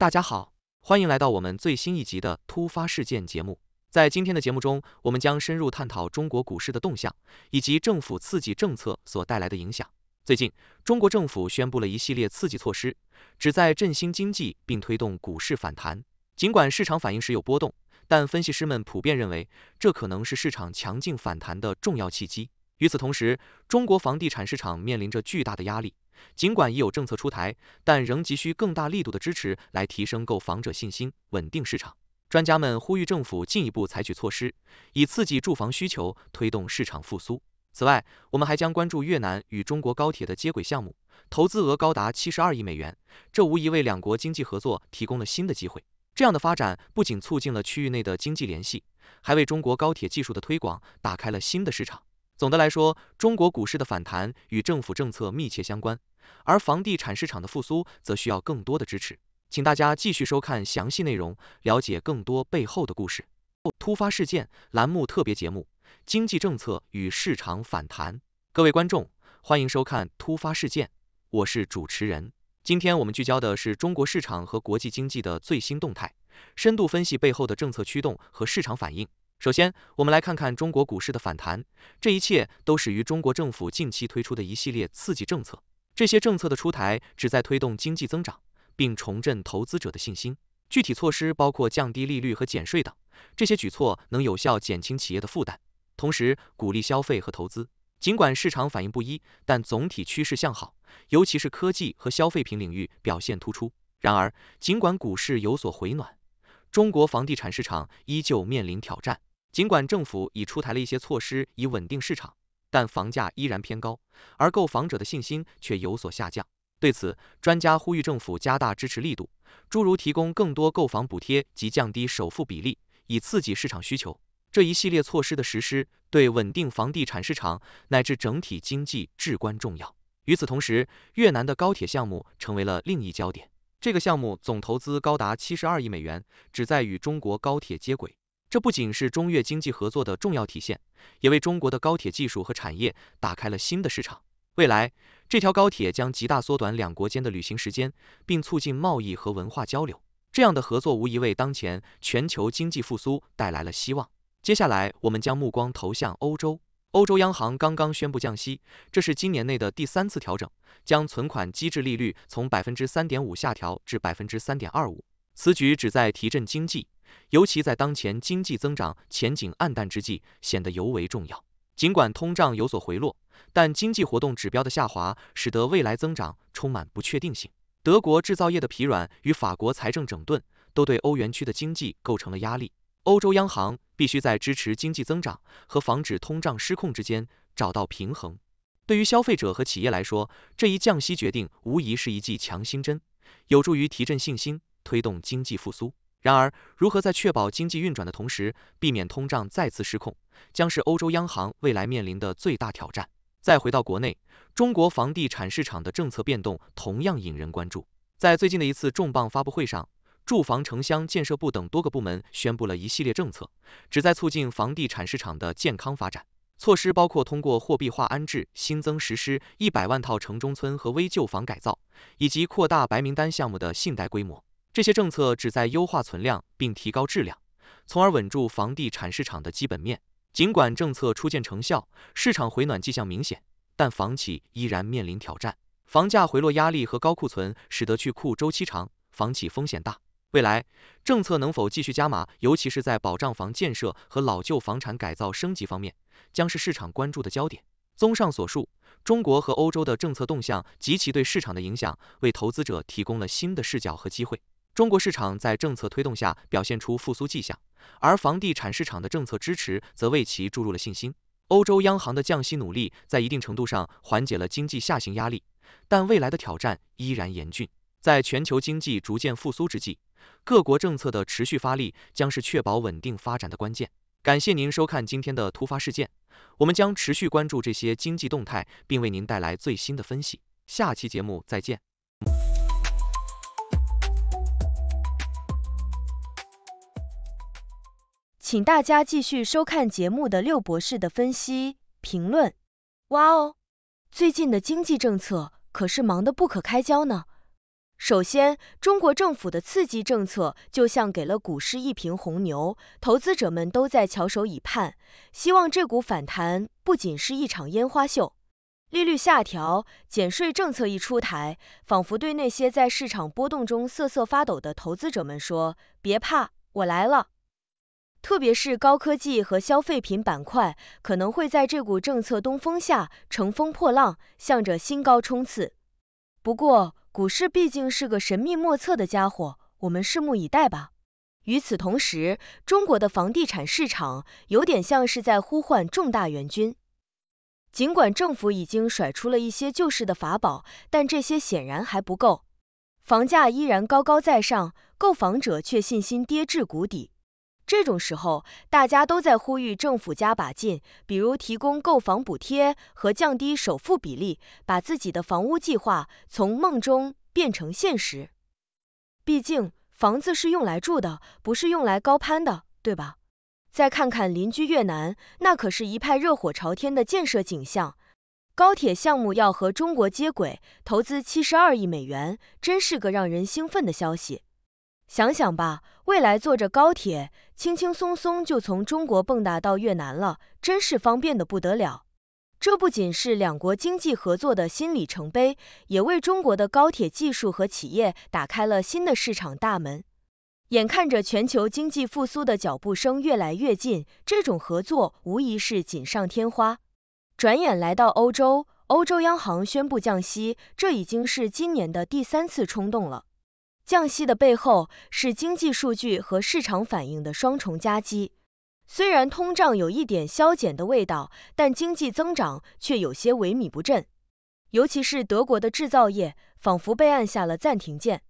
大家好，欢迎来到我们最新一集的突发事件节目。在今天的节目中，我们将深入探讨中国股市的动向以及政府刺激政策所带来的影响。最近，中国政府宣布了一系列刺激措施，旨在振兴经济并推动股市反弹。尽管市场反应时有波动，但分析师们普遍认为，这可能是市场强劲反弹的重要契机。与此同时，中国房地产市场面临着巨大的压力。尽管已有政策出台，但仍急需更大力度的支持来提升购房者信心，稳定市场。专家们呼吁政府进一步采取措施，以刺激住房需求，推动市场复苏。此外，我们还将关注越南与中国高铁的接轨项目，投资额高达七十二亿美元，这无疑为两国经济合作提供了新的机会。这样的发展不仅促进了区域内的经济联系，还为中国高铁技术的推广打开了新的市场。总的来说，中国股市的反弹与政府政策密切相关。而房地产市场的复苏则需要更多的支持，请大家继续收看详细内容，了解更多背后的故事。突发事件栏目特别节目：经济政策与市场反弹。各位观众，欢迎收看突发事件，我是主持人。今天我们聚焦的是中国市场和国际经济的最新动态，深度分析背后的政策驱动和市场反应。首先，我们来看看中国股市的反弹，这一切都始于中国政府近期推出的一系列刺激政策。这些政策的出台旨在推动经济增长，并重振投资者的信心。具体措施包括降低利率和减税等。这些举措能有效减轻企业的负担，同时鼓励消费和投资。尽管市场反应不一，但总体趋势向好，尤其是科技和消费品领域表现突出。然而，尽管股市有所回暖，中国房地产市场依旧面临挑战。尽管政府已出台了一些措施以稳定市场。但房价依然偏高，而购房者的信心却有所下降。对此，专家呼吁政府加大支持力度，诸如提供更多购房补贴及降低首付比例，以刺激市场需求。这一系列措施的实施，对稳定房地产市场乃至整体经济至关重要。与此同时，越南的高铁项目成为了另一焦点。这个项目总投资高达七十二亿美元，旨在与中国高铁接轨。这不仅是中越经济合作的重要体现，也为中国的高铁技术和产业打开了新的市场。未来，这条高铁将极大缩短两国间的旅行时间，并促进贸易和文化交流。这样的合作无疑为当前全球经济复苏带来了希望。接下来，我们将目光投向欧洲，欧洲央行刚刚宣布降息，这是今年内的第三次调整，将存款基制利率从百分之三点五下调至百分之三点二五。此举旨在提振经济，尤其在当前经济增长前景黯淡之际显得尤为重要。尽管通胀有所回落，但经济活动指标的下滑使得未来增长充满不确定性。德国制造业的疲软与法国财政整顿都对欧元区的经济构成了压力。欧洲央行必须在支持经济增长和防止通胀失控之间找到平衡。对于消费者和企业来说，这一降息决定无疑是一剂强心针，有助于提振信心。推动经济复苏。然而，如何在确保经济运转的同时，避免通胀再次失控，将是欧洲央行未来面临的最大挑战。再回到国内，中国房地产市场的政策变动同样引人关注。在最近的一次重磅发布会上，住房城乡建设部等多个部门宣布了一系列政策，旨在促进房地产市场的健康发展。措施包括通过货币化安置、新增实施一百万套城中村和危旧房改造，以及扩大白名单项目的信贷规模。这些政策旨在优化存量并提高质量，从而稳住房地产市场的基本面。尽管政策初见成效，市场回暖迹象明显，但房企依然面临挑战。房价回落压力和高库存使得去库周期长，房企风险大。未来，政策能否继续加码，尤其是在保障房建设和老旧房产改造升级方面，将是市场关注的焦点。综上所述，中国和欧洲的政策动向及其对市场的影响，为投资者提供了新的视角和机会。中国市场在政策推动下表现出复苏迹象，而房地产市场的政策支持则为其注入了信心。欧洲央行的降息努力在一定程度上缓解了经济下行压力，但未来的挑战依然严峻。在全球经济逐渐复苏之际，各国政策的持续发力将是确保稳定发展的关键。感谢您收看今天的突发事件，我们将持续关注这些经济动态，并为您带来最新的分析。下期节目再见。请大家继续收看节目的六博士的分析评论。哇哦，最近的经济政策可是忙得不可开交呢。首先，中国政府的刺激政策就像给了股市一瓶红牛，投资者们都在翘首以盼，希望这股反弹不仅是一场烟花秀。利率下调、减税政策一出台，仿佛对那些在市场波动中瑟瑟发抖的投资者们说：“别怕，我来了。”特别是高科技和消费品板块，可能会在这股政策东风下乘风破浪，向着新高冲刺。不过，股市毕竟是个神秘莫测的家伙，我们拭目以待吧。与此同时，中国的房地产市场有点像是在呼唤重大援军。尽管政府已经甩出了一些救市的法宝，但这些显然还不够。房价依然高高在上，购房者却信心跌至谷底。这种时候，大家都在呼吁政府加把劲，比如提供购房补贴和降低首付比例，把自己的房屋计划从梦中变成现实。毕竟，房子是用来住的，不是用来高攀的，对吧？再看看邻居越南，那可是一派热火朝天的建设景象，高铁项目要和中国接轨，投资七十二亿美元，真是个让人兴奋的消息。想想吧，未来坐着高铁，轻轻松松就从中国蹦跶到越南了，真是方便的不得了。这不仅是两国经济合作的新里程碑，也为中国的高铁技术和企业打开了新的市场大门。眼看着全球经济复苏的脚步声越来越近，这种合作无疑是锦上添花。转眼来到欧洲，欧洲央行宣布降息，这已经是今年的第三次冲动了。降息的背后是经济数据和市场反应的双重夹击。虽然通胀有一点消减的味道，但经济增长却有些萎靡不振。尤其是德国的制造业，仿佛被按下了暂停键。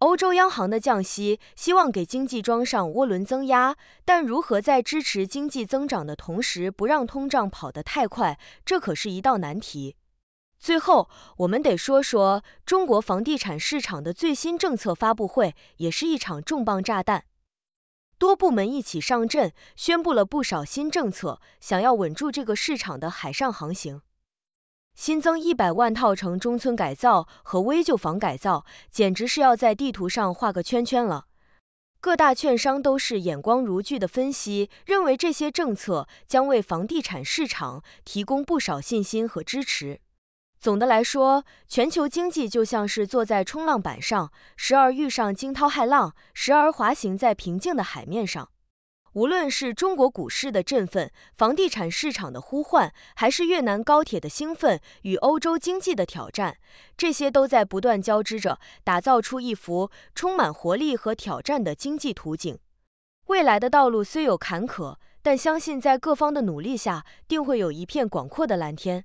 欧洲央行的降息希望给经济装上涡轮增压，但如何在支持经济增长的同时不让通胀跑得太快，这可是一道难题。最后，我们得说说中国房地产市场的最新政策发布会，也是一场重磅炸弹。多部门一起上阵，宣布了不少新政策，想要稳住这个市场的海上航行。新增一百万套城中村改造和危旧房改造，简直是要在地图上画个圈圈了。各大券商都是眼光如炬的分析，认为这些政策将为房地产市场提供不少信心和支持。总的来说，全球经济就像是坐在冲浪板上，时而遇上惊涛骇浪，时而滑行在平静的海面上。无论是中国股市的振奋、房地产市场的呼唤，还是越南高铁的兴奋与欧洲经济的挑战，这些都在不断交织着，打造出一幅充满活力和挑战的经济图景。未来的道路虽有坎坷，但相信在各方的努力下，定会有一片广阔的蓝天。